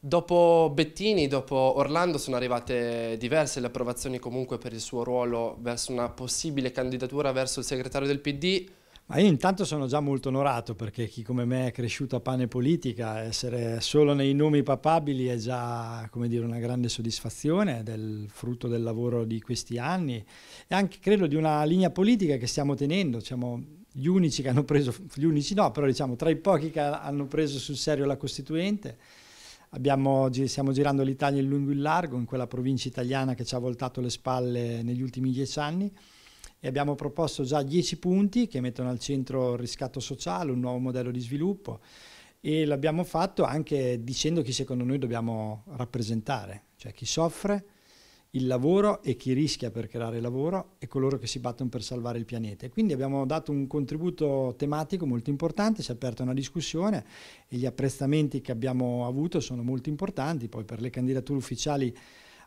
Dopo Bettini, dopo Orlando, sono arrivate diverse le approvazioni comunque per il suo ruolo verso una possibile candidatura verso il segretario del PD. Ma io intanto sono già molto onorato perché chi come me è cresciuto a pane politica, essere solo nei nomi papabili è già dire, una grande soddisfazione del frutto del lavoro di questi anni e anche credo di una linea politica che stiamo tenendo, Siamo gli unici che hanno preso, gli unici no, però diciamo tra i pochi che hanno preso sul serio la Costituente Abbiamo, stiamo girando l'Italia in lungo e in largo, in quella provincia italiana che ci ha voltato le spalle negli ultimi dieci anni e abbiamo proposto già dieci punti che mettono al centro il riscatto sociale, un nuovo modello di sviluppo e l'abbiamo fatto anche dicendo chi secondo noi dobbiamo rappresentare, cioè chi soffre, il lavoro e chi rischia per creare lavoro e coloro che si battono per salvare il pianeta. quindi abbiamo dato un contributo tematico molto importante, si è aperta una discussione e gli apprezzamenti che abbiamo avuto sono molto importanti, poi per le candidature ufficiali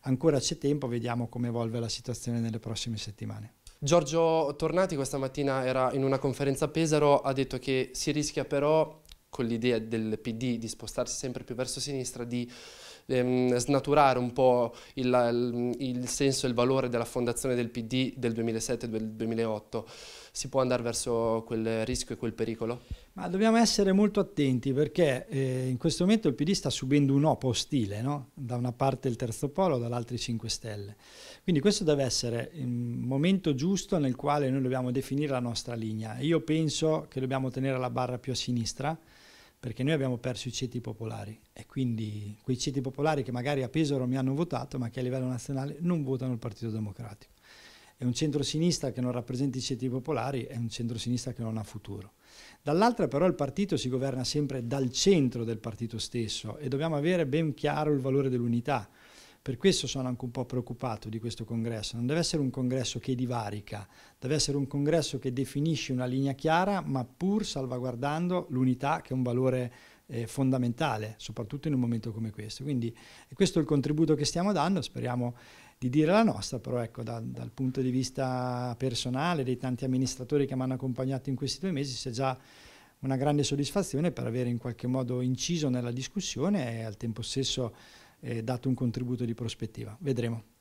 ancora c'è tempo, vediamo come evolve la situazione nelle prossime settimane. Giorgio Tornati questa mattina era in una conferenza a Pesaro, ha detto che si rischia però con l'idea del PD di spostarsi sempre più verso sinistra di ehm, snaturare un po' il, il senso e il valore della fondazione del PD del 2007-2008 si può andare verso quel rischio e quel pericolo? Ma dobbiamo essere molto attenti perché eh, in questo momento il PD sta subendo un opo ostile, no? da una parte il terzo polo, dall'altra i 5 Stelle. Quindi questo deve essere il momento giusto nel quale noi dobbiamo definire la nostra linea. Io penso che dobbiamo tenere la barra più a sinistra, perché noi abbiamo perso i ceti popolari e quindi quei ceti popolari che magari a Pesaro mi hanno votato ma che a livello nazionale non votano il Partito Democratico. E un centro-sinistra che non rappresenta i ceti popolari è un centro-sinistra che non ha futuro. Dall'altra però il partito si governa sempre dal centro del partito stesso e dobbiamo avere ben chiaro il valore dell'unità. Per questo sono anche un po' preoccupato di questo congresso. Non deve essere un congresso che divarica, deve essere un congresso che definisce una linea chiara, ma pur salvaguardando l'unità che è un valore eh, fondamentale, soprattutto in un momento come questo. Quindi questo è il contributo che stiamo dando, speriamo di dire la nostra, però ecco, da, dal punto di vista personale dei tanti amministratori che mi hanno accompagnato in questi due mesi, c'è già una grande soddisfazione per avere in qualche modo inciso nella discussione e al tempo stesso dato un contributo di prospettiva. Vedremo.